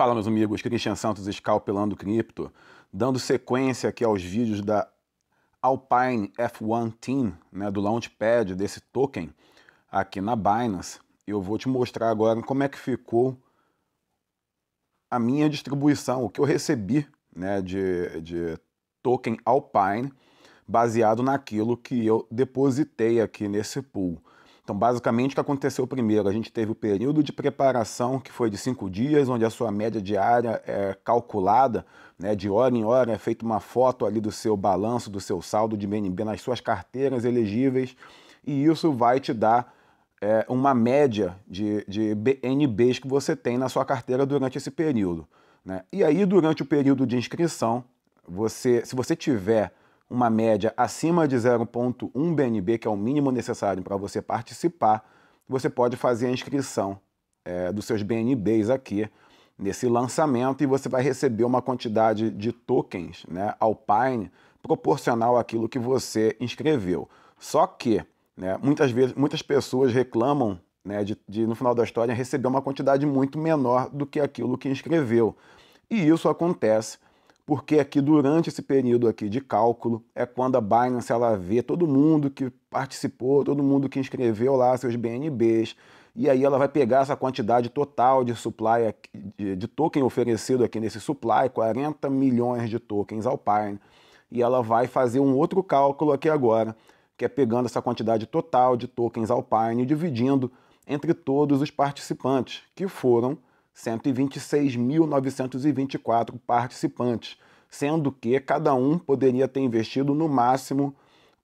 Fala, meus amigos, Cristian Santos escalpelando cripto, dando sequência aqui aos vídeos da Alpine F1 Team, né, do Launchpad, desse token aqui na Binance. Eu vou te mostrar agora como é que ficou a minha distribuição, o que eu recebi né, de, de token Alpine, baseado naquilo que eu depositei aqui nesse pool. Então, basicamente, o que aconteceu primeiro? A gente teve o período de preparação, que foi de cinco dias, onde a sua média diária é calculada, né, de hora em hora, é feita uma foto ali do seu balanço, do seu saldo de BNB nas suas carteiras elegíveis, e isso vai te dar é, uma média de, de BNBs que você tem na sua carteira durante esse período. Né? E aí, durante o período de inscrição, você, se você tiver uma média acima de 0,1 BNB, que é o mínimo necessário para você participar, você pode fazer a inscrição é, dos seus BNBs aqui nesse lançamento e você vai receber uma quantidade de tokens né, Alpine proporcional àquilo que você inscreveu. Só que né, muitas vezes muitas pessoas reclamam né, de, de, no final da história, receber uma quantidade muito menor do que aquilo que inscreveu. E isso acontece porque aqui durante esse período aqui de cálculo é quando a Binance ela vê todo mundo que participou, todo mundo que inscreveu lá seus BNBs, e aí ela vai pegar essa quantidade total de supply de, de token oferecido aqui nesse supply, 40 milhões de tokens ao Alpine, e ela vai fazer um outro cálculo aqui agora, que é pegando essa quantidade total de tokens ao Alpine e dividindo entre todos os participantes, que foram 126.924 participantes, sendo que cada um poderia ter investido no máximo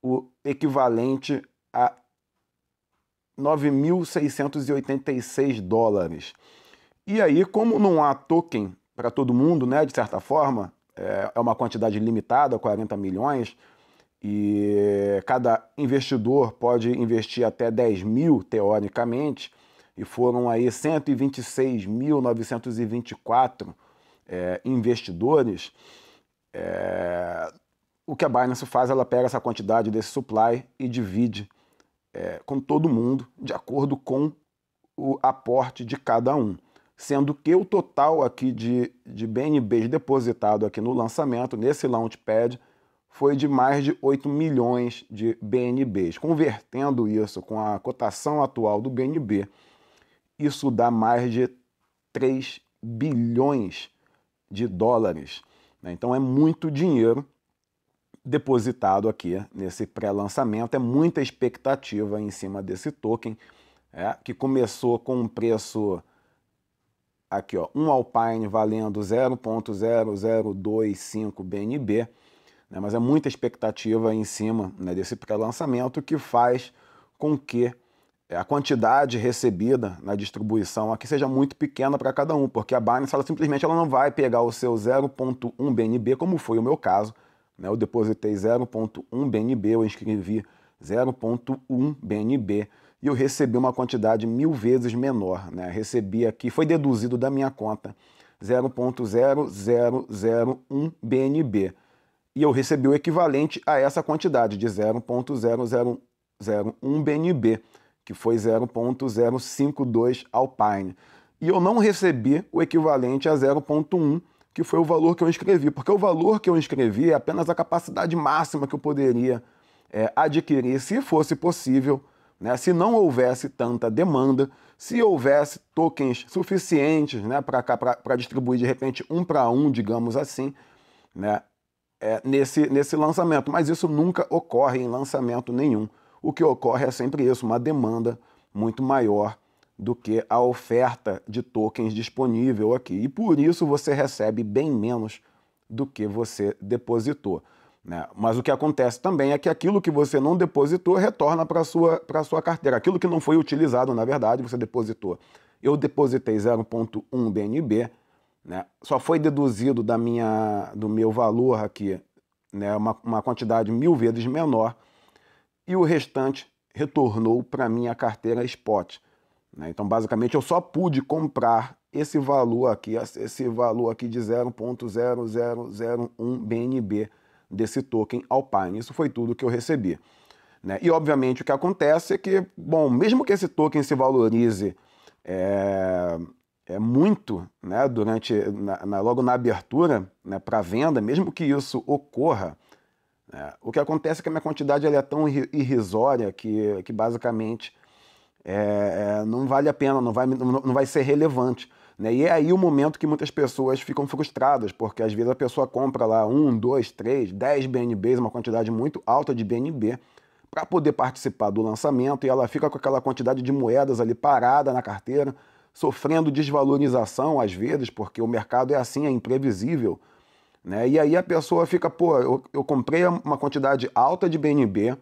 o equivalente a 9.686 dólares. E aí, como não há token para todo mundo, né, de certa forma, é, é uma quantidade limitada, 40 milhões, e cada investidor pode investir até 10 mil, teoricamente, e foram aí 126.924 é, investidores, é, o que a Binance faz, ela pega essa quantidade desse supply e divide é, com todo mundo, de acordo com o aporte de cada um. Sendo que o total aqui de, de BNBs depositado aqui no lançamento, nesse Launchpad, foi de mais de 8 milhões de BNBs. Convertendo isso com a cotação atual do BNB, isso dá mais de 3 bilhões de dólares. Né? Então é muito dinheiro depositado aqui nesse pré-lançamento, é muita expectativa em cima desse token, é, que começou com um preço aqui, ó, um Alpine valendo 0.0025 BNB, né, mas é muita expectativa em cima né, desse pré-lançamento que faz com que a quantidade recebida na distribuição aqui seja muito pequena para cada um, porque a Binance ela, simplesmente ela não vai pegar o seu 0.1 BNB, como foi o meu caso. Né? Eu depositei 0.1 BNB, eu inscrevi 0.1 BNB e eu recebi uma quantidade mil vezes menor. Né? Recebi aqui, foi deduzido da minha conta 0.0001 BNB. E eu recebi o equivalente a essa quantidade de 0.0001 BNB que foi 0,052 Alpine. E eu não recebi o equivalente a 0,1, que foi o valor que eu inscrevi, porque o valor que eu inscrevi é apenas a capacidade máxima que eu poderia é, adquirir, se fosse possível, né, se não houvesse tanta demanda, se houvesse tokens suficientes né, para distribuir de repente um para um, digamos assim, né, é, nesse, nesse lançamento. Mas isso nunca ocorre em lançamento nenhum o que ocorre é sempre isso, uma demanda muito maior do que a oferta de tokens disponível aqui. E por isso você recebe bem menos do que você depositou. Né? Mas o que acontece também é que aquilo que você não depositou retorna para a sua, sua carteira. Aquilo que não foi utilizado, na verdade, você depositou. Eu depositei 0,1 BNB, né? só foi deduzido da minha, do meu valor aqui né? uma, uma quantidade mil vezes menor e o restante retornou para minha carteira spot. Né? Então, basicamente, eu só pude comprar esse valor aqui, esse valor aqui de 0.0001 BNB desse token Alpine. Isso foi tudo que eu recebi. Né? E, obviamente, o que acontece é que, bom, mesmo que esse token se valorize é, é muito né, durante na, na, logo na abertura né, para venda, mesmo que isso ocorra, é, o que acontece é que a minha quantidade é tão irrisória que, que basicamente é, é, não vale a pena, não vai, não, não vai ser relevante. Né? E é aí o momento que muitas pessoas ficam frustradas, porque às vezes a pessoa compra lá um, dois, três, dez BNBs, uma quantidade muito alta de BNB, para poder participar do lançamento e ela fica com aquela quantidade de moedas ali parada na carteira, sofrendo desvalorização às vezes, porque o mercado é assim, é imprevisível. Né? E aí a pessoa fica, pô, eu, eu comprei uma quantidade alta de BNB,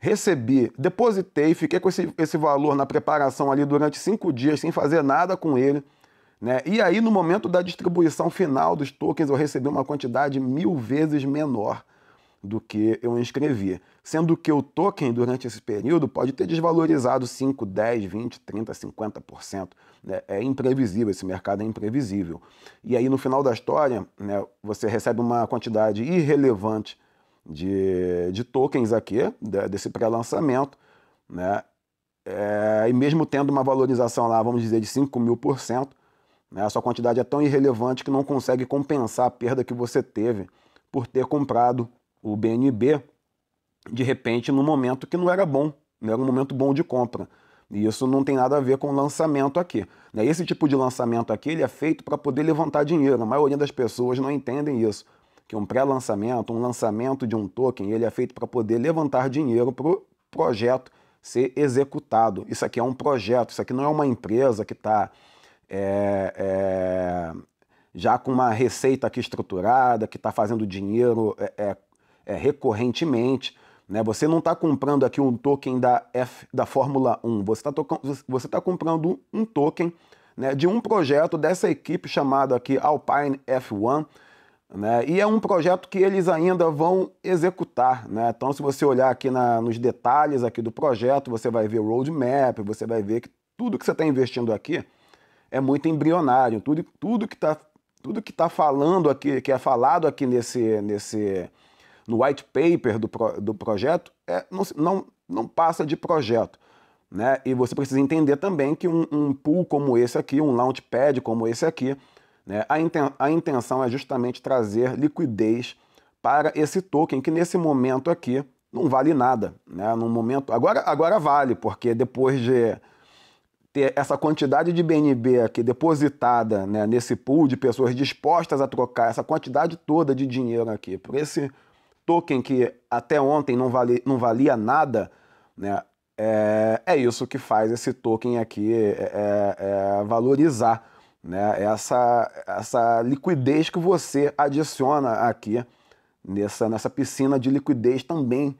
recebi, depositei, fiquei com esse, esse valor na preparação ali durante cinco dias sem fazer nada com ele. Né? E aí, no momento da distribuição final dos tokens, eu recebi uma quantidade mil vezes menor do que eu inscrevi. Sendo que o token, durante esse período, pode ter desvalorizado 5, 10, 20, 30, 50%. Né? É imprevisível, esse mercado é imprevisível. E aí, no final da história, né, você recebe uma quantidade irrelevante de, de tokens aqui, de, desse pré-lançamento, né? É, e mesmo tendo uma valorização lá, vamos dizer, de 5 mil por cento, né, a sua quantidade é tão irrelevante que não consegue compensar a perda que você teve por ter comprado o BNB, de repente, num momento que não era bom, não né? era um momento bom de compra. E isso não tem nada a ver com lançamento aqui. Né? Esse tipo de lançamento aqui ele é feito para poder levantar dinheiro. A maioria das pessoas não entendem isso. Que um pré-lançamento, um lançamento de um token, ele é feito para poder levantar dinheiro para o projeto ser executado. Isso aqui é um projeto, isso aqui não é uma empresa que está é, é, já com uma receita aqui estruturada, que está fazendo dinheiro é, é é, recorrentemente. Né? Você não está comprando aqui um token da, F, da Fórmula 1, você está você tá comprando um token né, de um projeto dessa equipe chamado aqui Alpine F1. Né? E é um projeto que eles ainda vão executar. Né? Então, se você olhar aqui na, nos detalhes aqui do projeto, você vai ver o roadmap, você vai ver que tudo que você está investindo aqui é muito embrionário. Tudo, tudo que está tudo que tá falando aqui, que é falado aqui nesse, nesse, no white paper do, pro, do projeto, é, não, não, não passa de projeto. Né? E você precisa entender também que um, um pool como esse aqui, um launchpad como esse aqui, né? a, inten a intenção é justamente trazer liquidez para esse token que nesse momento aqui não vale nada, né? No momento agora agora vale porque depois de ter essa quantidade de BNB aqui depositada né, nesse pool de pessoas dispostas a trocar essa quantidade toda de dinheiro aqui por esse token que até ontem não, não valia nada, né? É, é isso que faz esse token aqui é, é, é, valorizar, né? Essa, essa liquidez que você adiciona aqui nessa, nessa piscina de liquidez também,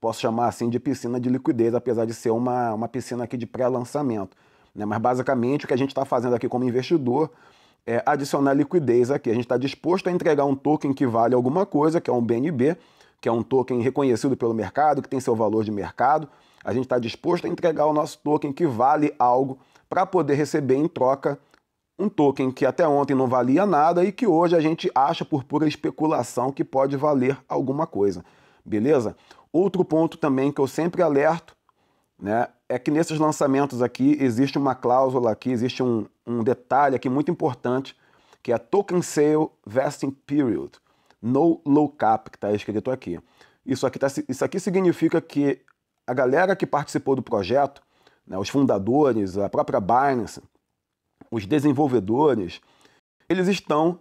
posso chamar assim de piscina de liquidez, apesar de ser uma, uma piscina aqui de pré-lançamento. Né? Mas basicamente o que a gente está fazendo aqui como investidor é, adicionar liquidez aqui. A gente está disposto a entregar um token que vale alguma coisa, que é um BNB, que é um token reconhecido pelo mercado, que tem seu valor de mercado. A gente está disposto a entregar o nosso token que vale algo para poder receber em troca um token que até ontem não valia nada e que hoje a gente acha por pura especulação que pode valer alguma coisa. Beleza? Outro ponto também que eu sempre alerto, né, é que nesses lançamentos aqui existe uma cláusula aqui, existe um, um detalhe aqui muito importante, que é Token Sale Vesting Period, No Low Cap, que está escrito aqui. Isso aqui, tá, isso aqui significa que a galera que participou do projeto, né, os fundadores, a própria Binance, os desenvolvedores, eles estão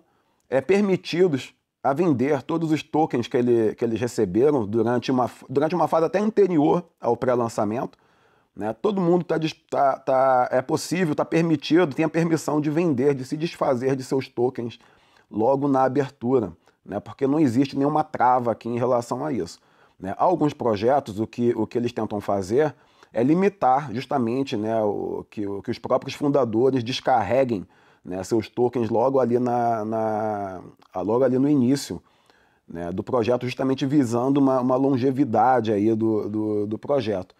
é, permitidos a vender todos os tokens que, ele, que eles receberam durante uma, durante uma fase até anterior ao pré-lançamento, né? Todo mundo tá, tá, tá, é possível, está permitido, tem a permissão de vender, de se desfazer de seus tokens logo na abertura, né? porque não existe nenhuma trava aqui em relação a isso. Né? Alguns projetos, o que, o que eles tentam fazer é limitar justamente né, o, que, o, que os próprios fundadores descarreguem né, seus tokens logo ali, na, na, logo ali no início. Né, do projeto, justamente visando uma, uma longevidade aí do, do, do projeto.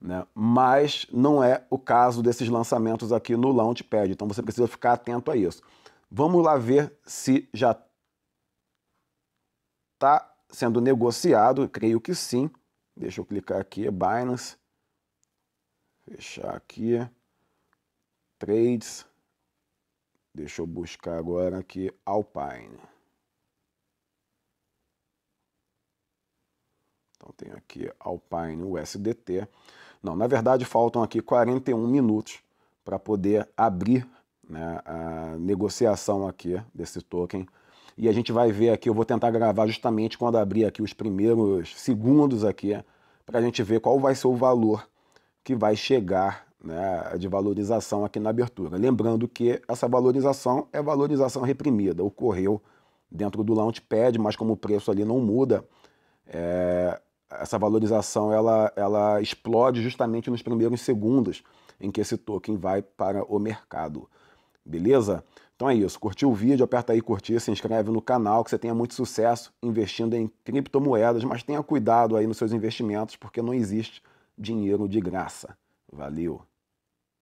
Né? Mas não é o caso desses lançamentos aqui no Launchpad, então você precisa ficar atento a isso. Vamos lá ver se já está sendo negociado, creio que sim. Deixa eu clicar aqui, Binance. Fechar aqui. Trades. Deixa eu buscar agora aqui Alpine. Então tem aqui Alpine USDT. Não, na verdade faltam aqui 41 minutos para poder abrir né, a negociação aqui desse token. E a gente vai ver aqui, eu vou tentar gravar justamente quando abrir aqui os primeiros segundos aqui, para a gente ver qual vai ser o valor que vai chegar né, de valorização aqui na abertura. Lembrando que essa valorização é valorização reprimida, ocorreu dentro do Launchpad, mas como o preço ali não muda, é, essa valorização ela, ela explode justamente nos primeiros segundos em que esse token vai para o mercado. Beleza? Então é isso. Curtiu o vídeo? Aperta aí curtir, se inscreve no canal, que você tenha muito sucesso investindo em criptomoedas, mas tenha cuidado aí nos seus investimentos, porque não existe dinheiro de graça. Valeu!